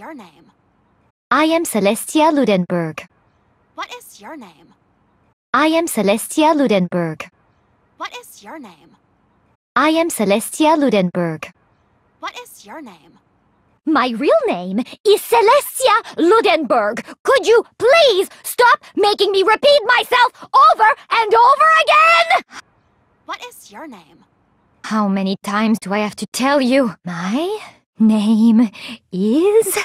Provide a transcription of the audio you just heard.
your name? I am Celestia Ludenberg. What is your name? I am Celestia Ludenberg. What is your name? I am Celestia Ludenberg. What is your name? My real name is Celestia Ludenberg. Could you please stop making me repeat myself over and over again? What is your name? How many times do I have to tell you? My name is...